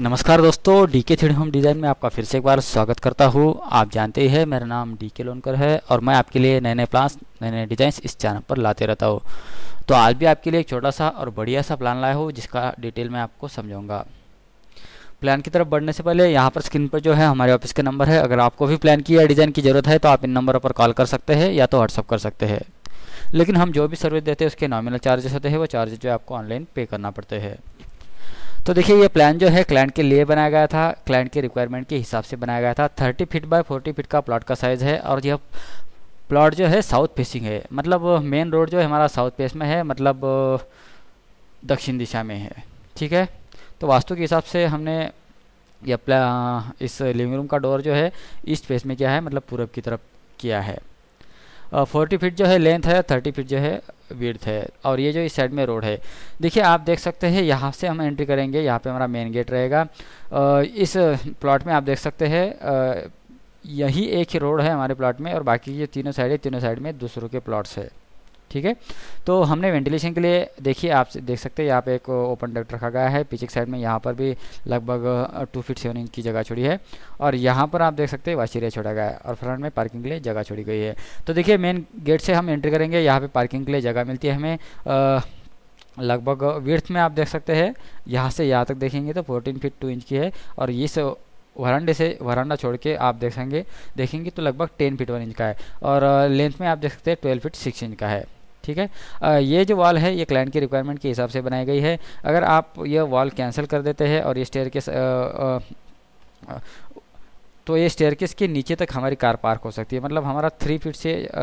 नमस्कार दोस्तों डी के होम डिज़ाइन में आपका फिर से एक बार स्वागत करता हूँ आप जानते ही है मेरा नाम डी के लोनकर है और मैं आपके लिए नए नए प्लान्स नए नए डिज़ाइंस इस चैनल पर लाते रहता हूँ तो आज भी आपके लिए एक छोटा सा और बढ़िया सा प्लान लाया हूँ जिसका डिटेल मैं आपको समझाऊँगा प्लान की तरफ बढ़ने से पहले यहाँ पर स्क्रीन पर जो है हमारे ऑफिस के नंबर है अगर आपको भी प्लान की या डिज़ाइन की ज़रूरत है तो आप इन नंबर पर कॉल कर सकते हैं या तो व्हाट्सअप कर सकते हैं लेकिन हम जो भी सर्विस देते हैं उसके नॉमिनल चार्जेस होते हैं वो चार्जेस जो है आपको ऑनलाइन पे करना पड़ते हैं तो देखिए ये प्लान जो है क्लाइंट के लिए बनाया गया था क्लाइंट के रिक्वायरमेंट के हिसाब से बनाया गया था thirty feet by forty feet का प्लॉट का साइज़ है और यह प्लॉट जो है साउथ फेसिंग है मतलब मेन रोड जो है हमारा साउथ फेस में है मतलब दक्षिण दिशा में है ठीक है तो वास्तु के हिसाब से हमने यह इस लिविंग रूम का डोर जो है ईस्ट फेस में क्या है मतलब पूरब की तरफ किया है फोर्टी फीट जो है लेंथ है थर्टी फीट जो है विर्थ है और ये जो इस साइड में रोड है देखिए आप देख सकते हैं यहाँ से हम एंट्री करेंगे यहाँ पे हमारा मेन गेट रहेगा इस प्लॉट में आप देख सकते हैं यही एक ही रोड है हमारे प्लॉट में और बाकी ये तीनों साइड है तीनों साइड में दूसरों के प्लॉट्स है ठीक है तो हमने वेंटिलेशन के लिए देखिए आप देख सकते हैं यहाँ पे एक ओपन डक्ट रखा गया है पीछे साइड में यहाँ पर भी लगभग टू फीट सेवन इंच की जगह छोड़ी है और यहाँ पर आप देख सकते हैं वाशीरिया छोड़ा गया है और फ्रंट में पार्किंग के लिए जगह छोड़ी गई है तो देखिए मेन गेट से हम एंट्री करेंगे यहाँ पर पार्किंग के लिए जगह मिलती है हमें लगभग विर्थ में आप देख सकते हैं यहाँ से यहाँ तक देखेंगे तो फोर्टीन फीट टू इंच की है और इस वरांडे से वरांडा छोड़ के आप देखेंगे देखेंगे तो लगभग 10 फीट 1 इंच का है और लेंथ में आप देख सकते हैं 12 फीट 6 इंच का है ठीक है ये जो वॉल है ये क्लाइंट की रिक्वायरमेंट के हिसाब से बनाई गई है अगर आप यह वॉल कैंसिल कर देते हैं और ये स्टेयर के तो ये स्टेयरकेस के नीचे तक हमारी कार पार्क हो सकती है मतलब हमारा थ्री फीट से आ,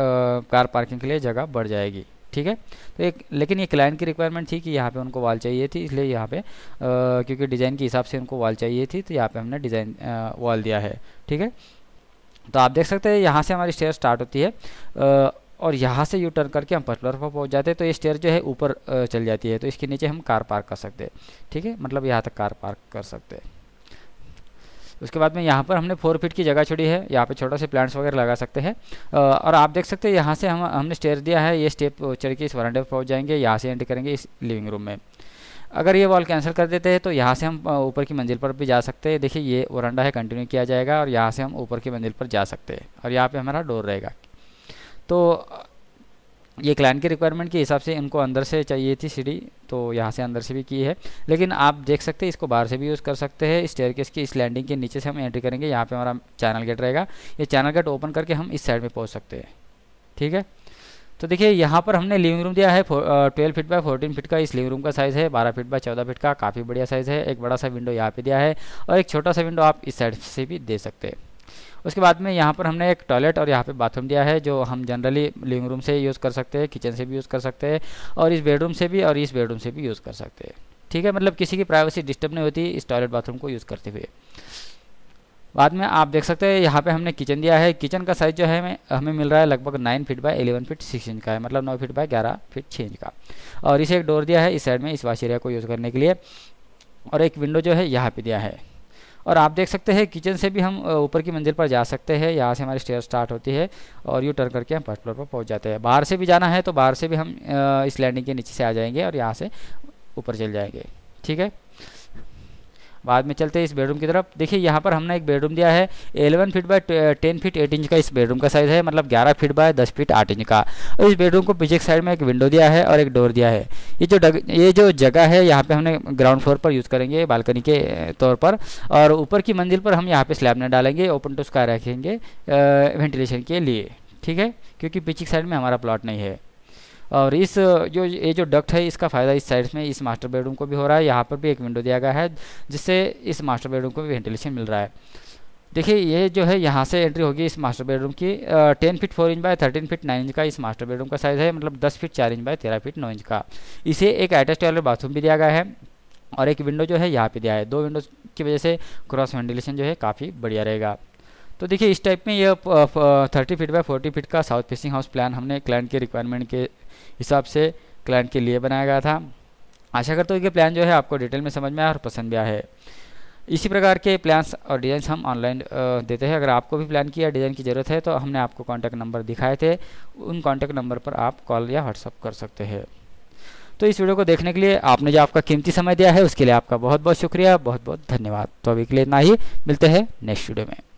कार पार्किंग के लिए जगह बढ़ जाएगी ठीक है तो एक लेकिन ये क्लाइंट की रिक्वायरमेंट थी कि यहाँ पे उनको वाल चाहिए थी इसलिए यहाँ पे आ, क्योंकि डिज़ाइन के हिसाब से उनको वाल चाहिए थी तो यहाँ पे हमने डिज़ाइन वाल दिया है ठीक है तो आप देख सकते हैं यहाँ से हमारी स्टेयर स्टार्ट होती है आ, और यहाँ से यू टर्न करके हम फर्स्ट फ्लोर पर पहुँच जाते हैं तो ये स्टेयर जो है ऊपर चल जाती है तो इसके नीचे हम कार पार्क कर सकते हैं ठीक है मतलब यहाँ तक कार पार्क कर सकते हैं उसके बाद में यहाँ पर हमने फोर फीट की जगह छोड़ी है यहाँ पे छोटा से प्लांट्स वगैरह लगा सकते हैं और आप देख सकते हैं यहाँ से हम हमने स्टेयर दिया है ये स्टेप चढ़ के इस वरांडे पर पहुँच जाएंगे यहाँ से एंटर करेंगे इस लिविंग रूम में अगर ये वॉल कैंसिल कर देते हैं तो यहाँ से हम ऊपर की मंजिल पर भी जा सकते हैं देखिए ये वरंडा है कंटिन्यू किया जाएगा और यहाँ से हम ऊपर की मंजिल पर जा सकते हैं और यहाँ पर हमारा डोर रहेगा तो ये क्लाइंट की रिक्वायरमेंट के हिसाब से इनको अंदर से चाहिए थी सीढ़ी तो यहाँ से अंदर से भी की है लेकिन आप देख सकते हैं इसको बाहर से भी यूज़ कर सकते हैं स्टेयर केस की इस लैंडिंग के नीचे से हम एंट्री करेंगे यहाँ पे हमारा चैनल गेट रहेगा ये चैनल गेट ओपन करके हम इस साइड में पहुँच सकते हैं ठीक है तो देखिए यहाँ पर हमने लिविंग रूम दिया है twelve feet by fourteen feet का इस लिविंग रूम का साइज़ है बारह फीट बाय चौदह फीट का काफ़ी बढ़िया साइज़ है एक बड़ा सा विंडो यहाँ पे दिया है और एक छोटा सा विंडो आप इस साइड से भी दे सकते हैं उसके बाद में यहाँ पर हमने एक टॉयलेट और यहाँ पे बाथरूम दिया है जो हम जनरली लिविंग रूम से यूज़ कर सकते हैं किचन से भी यूज़ कर सकते हैं और इस बेडरूम से भी और इस बेडरूम से भी यूज़ कर सकते हैं ठीक है मतलब किसी की प्राइवेसी डिस्टर्ब नहीं होती इस टॉयलेट बाथरूम को यूज़ करते हुए बाद में आप देख सकते हैं यहाँ पे हमने किचन दिया है किचन का साइज़ जो है हमें हमें मिल रहा है लगभग nine feet by eleven feet six inch का है मतलब नौ फीट बाय ग्यारह फीट छः इंच का और इसे एक डोर दिया है इस साइड में इस वाश एरिया को यूज़ करने के लिए और एक विंडो जो है यहाँ पे दिया है और आप देख सकते हैं किचन से भी हम ऊपर की मंजिल पर जा सकते हैं यहाँ से हमारी स्टेयर स्टार्ट होती है और यू टर्न करके हम फर्स्ट फ्लोर पर पहुँच जाते हैं बाहर से भी जाना है तो बाहर से भी हम इस लैंडिंग के नीचे से आ जाएंगे और यहाँ से ऊपर चल जाएंगे ठीक है बाद में चलते हैं इस बेडरूम की तरफ देखिए यहाँ पर हमने एक बेडरूम दिया है eleven feet by ten feet eight inch का इस बेडरूम का साइज़ है मतलब ग्यारह फीट बाय दस फीट आठ इंच का और इस बेडरूम को पीछे साइड में एक विंडो दिया है और एक डोर दिया है ये जो डग, ये जो जगह है यहाँ पर हमने ग्राउंड फ्लोर पर यूज़ करेंगे बालकनी के uh, तौर पर और ऊपर की मंजिल पर हम यहाँ पर स्लैब नहीं डालेंगे ओपन टू स्काई रखेंगे वेंटिलेशन uh, के लिए ठीक है क्योंकि पीछे साइड में हमारा प्लॉट नहीं है और इस जो ये जो डक्ट है इसका फ़ायदा इस साइड में इस मास्टर बेडरूम को भी हो रहा है यहाँ पर भी एक विंडो दिया गया है जिससे इस मास्टर बेडरूम को भी वेंटिलेशन मिल रहा है देखिए ये जो है यहाँ से एंट्री होगी इस मास्टर बेडरूम की ten feet four inch by thirteen feet nine inch का इस मास्टर बेडरूम का साइज़ है मतलब दस फीट चार इंच बाय तेरह फीट नौ इंच का इसे एक अटैच टॉयलेट बाथरूम भी दिया गया है और एक विंडो जो है यहाँ पे दिया है दो विंडो की वजह से क्रॉस वेंटिलेशन जो है काफ़ी बढ़िया रहेगा तो देखिए इस टाइप में यह thirty feet by forty feet का साउथ फेसिंग हाउस प्लान हमने क्लाइंट के रिक्वायरमेंट के हिसाब से क्लाइंट के लिए बनाया गया था आशा करता हूँ कि प्लान जो है आपको डिटेल में समझ में आया और पसंद भी आया है इसी प्रकार के प्लान्स और डिज़ाइन हम ऑनलाइन देते हैं अगर आपको भी प्लान की या डिज़ाइन की ज़रूरत है तो हमने आपको कॉन्टैक्ट नंबर दिखाए थे उन कॉन्टैक्ट नंबर पर आप कॉल या व्हाट्सअप कर सकते हैं तो इस वीडियो को देखने के लिए आपने जो आपका कीमती समय दिया है उसके लिए आपका बहुत बहुत शुक्रिया बहुत बहुत धन्यवाद तो अभी के लिए इतना ही मिलते हैं नेक्स्ट वीडियो में